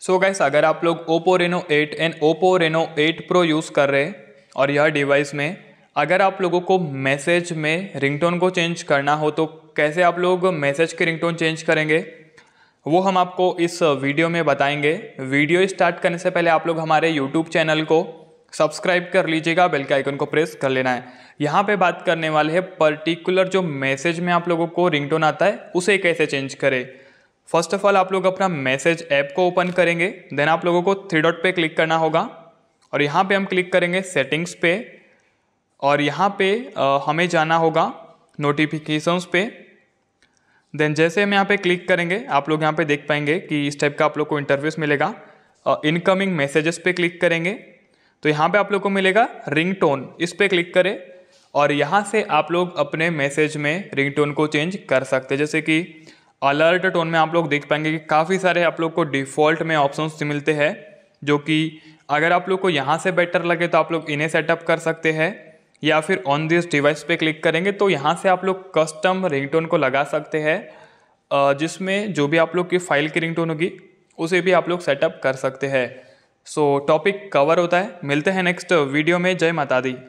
सो so gas अगर आप लोग Oppo Reno 8 and Oppo Reno 8 pro use कर रहे हैं और यह डिवाइस में अगर आप लोगों को मैसेज में रिंगटोन को चेंज करना हो तो कैसे आप लोग मैसेज के रिंगटोन चेंज करेंगे वो हम आपको इस वीडियो में बताएंगे वीडियो स्टार्ट करने से पहले आप लोग हमारे यूट्यूब चैनल को सब्सक्राइब कर लीजिएगा बेल के आइकन को प्रेस कर लेना है यहाँ पे बात करने वाले हैं पर्टिकुलर जो मैसेज में आप लोगों को रिंगटोन आता है उसे कैसे चेंज करें फर्स्ट ऑफ ऑल आप लोग अपना मैसेज ऐप को ओपन करेंगे देन आप लोगों को थ्री डॉट पे क्लिक करना होगा और यहाँ पे हम क्लिक करेंगे सेटिंग्स पे और यहाँ पे आ, हमें जाना होगा नोटिफिकेशंस पे देन जैसे हम यहाँ पे क्लिक करेंगे आप लोग यहाँ पे देख पाएंगे कि इस टाइप का आप लोग को इंटरव्यूस मिलेगा इनकमिंग मैसेजेस पे क्लिक करेंगे तो यहाँ पे आप लोग को मिलेगा रिंग टोन इस पर क्लिक करें और यहाँ से आप लोग अपने मैसेज में रिंग टोन को चेंज कर सकते जैसे कि अलर्ट टोन में आप लोग देख पाएंगे कि काफ़ी सारे आप लोग को डिफ़ॉल्ट में ऑप्शंस मिलते हैं जो कि अगर आप लोग को यहाँ से बेटर लगे तो आप लोग इन्हें सेटअप कर सकते हैं या फिर ऑन दिस डिवाइस पे क्लिक करेंगे तो यहाँ से आप लोग कस्टम रिंगटोन को लगा सकते हैं जिसमें जो भी आप लोग की फ़ाइल की रिंगटोन होगी उसे भी आप लोग सेटअप कर सकते हैं सो टॉपिक कवर होता है मिलते हैं नेक्स्ट वीडियो में जय माता दी